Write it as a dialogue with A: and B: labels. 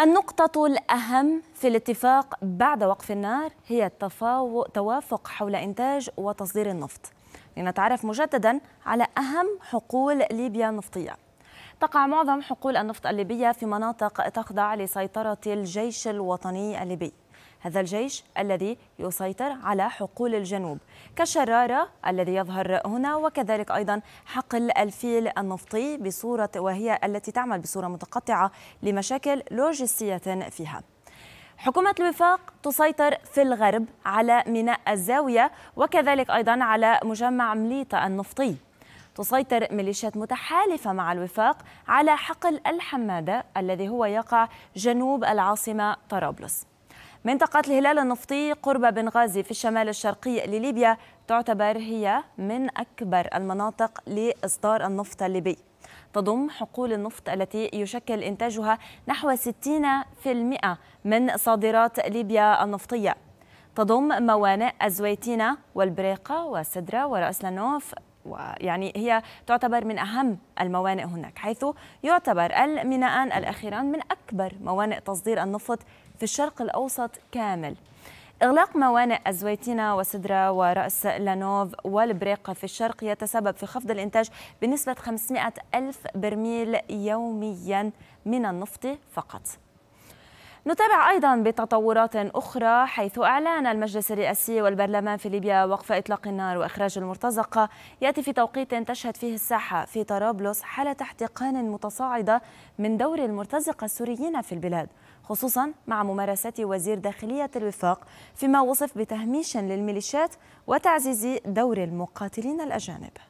A: النقطة الأهم في الاتفاق بعد وقف النار هي التوافق حول إنتاج وتصدير النفط لنتعرف مجددا على أهم حقول ليبيا النفطية تقع معظم حقول النفط الليبية في مناطق تخضع لسيطرة الجيش الوطني الليبي هذا الجيش الذي يسيطر على حقول الجنوب كشرارة الذي يظهر هنا وكذلك أيضا حقل الفيل النفطي بصورة وهي التي تعمل بصورة متقطعة لمشاكل لوجستية فيها حكومة الوفاق تسيطر في الغرب على ميناء الزاوية وكذلك أيضا على مجمع مليطة النفطي تسيطر ميليشيات متحالفة مع الوفاق على حقل الحمادة الذي هو يقع جنوب العاصمة طرابلس منطقة الهلال النفطي قرب بنغازي في الشمال الشرقي لليبيا تعتبر هي من أكبر المناطق لإصدار النفط الليبي تضم حقول النفط التي يشكل إنتاجها نحو 60% من صادرات ليبيا النفطية تضم موانئ الزويتينة والبريقة والسدرة ورأس لانوف ويعني هي تعتبر من أهم الموانئ هناك حيث يعتبر الميناءان الأخيران من أكبر موانئ تصدير النفط في الشرق الأوسط كامل إغلاق موانئ أزويتينا وسدرة ورأس لانوف والبريقة في الشرق يتسبب في خفض الإنتاج بنسبة 500 ألف برميل يوميا من النفط فقط نتابع أيضا بتطورات أخرى حيث أعلن المجلس الرئاسي والبرلمان في ليبيا وقف إطلاق النار وإخراج المرتزقة يأتي في توقيت تشهد فيه الساحة في طرابلس حالة احتقان متصاعدة من دور المرتزقة السوريين في البلاد خصوصا مع ممارسات وزير داخلية الوفاق فيما وصف بتهميش للميليشيات وتعزيز دور المقاتلين الأجانب